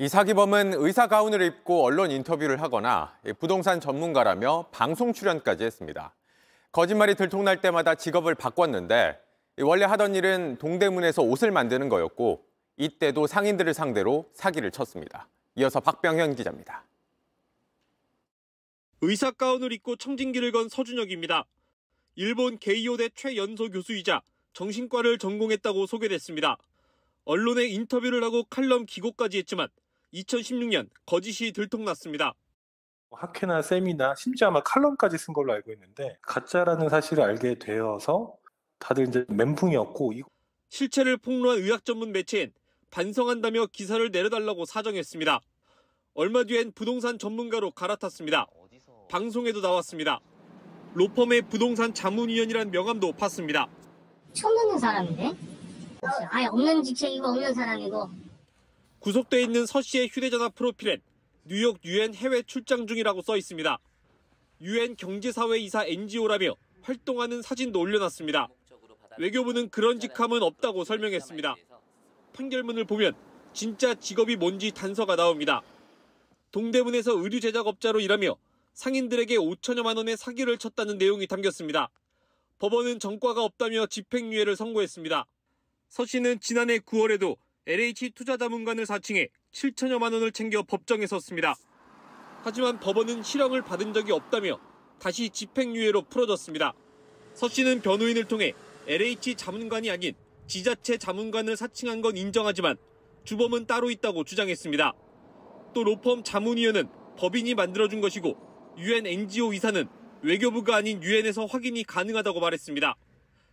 이 사기범은 의사 가운을 입고 언론 인터뷰를 하거나 부동산 전문가라며 방송 출연까지 했습니다. 거짓말이 들통날 때마다 직업을 바꿨는데 원래 하던 일은 동대문에서 옷을 만드는 거였고 이때도 상인들을 상대로 사기를 쳤습니다. 이어서 박병현 기자입니다. 의사 가운을 입고 청진기를 건 서준혁입니다. 일본 게이오대 최연소 교수이자 정신과를 전공했다고 소개됐습니다. 언론에 인터뷰를 하고 칼럼 기고까지 했지만 2016년 거짓이 들통났습니다. 학회나 세미나 심지어 아마 칼럼까지 쓴 걸로 알고 있는데 가짜라는 사실을 알게 되어서 다들 이제 멘붕이었고 실체를 폭로한 의학 전문 매체인 반성한다며 기사를 내려달라고 사정했습니다. 얼마 뒤엔 부동산 전문가로 갈아탔습니다. 방송에도 나왔습니다. 로펌의 부동산 자문위원이란 명함도 팠습니다. 처음 듣는 사람인데? 아예 없는 직책이고 없는 사람이고 구속돼 있는 서 씨의 휴대전화 프로필엔 뉴욕 유엔 해외 출장 중이라고 써 있습니다. 유엔 경제사회 이사 NGO라며 활동하는 사진도 올려놨습니다. 외교부는 그런 직함은 없다고 설명했습니다. 판결문을 보면 진짜 직업이 뭔지 단서가 나옵니다. 동대문에서 의류 제작업자로 일하며 상인들에게 5천여만 원의 사기를 쳤다는 내용이 담겼습니다. 법원은 전과가 없다며 집행유예를 선고했습니다. 서 씨는 지난해 9월에도 LH 투자자문관을 사칭해 7천여만 원을 챙겨 법정에 섰습니다. 하지만 법원은 실형을 받은 적이 없다며 다시 집행유예로 풀어졌습니다. 서 씨는 변호인을 통해 LH 자문관이 아닌 지자체 자문관을 사칭한 건 인정하지만 주범은 따로 있다고 주장했습니다. 또 로펌 자문위원은 법인이 만들어준 것이고 UN NGO 이사는 외교부가 아닌 UN에서 확인이 가능하다고 말했습니다.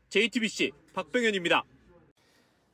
JTBC 박병현입니다.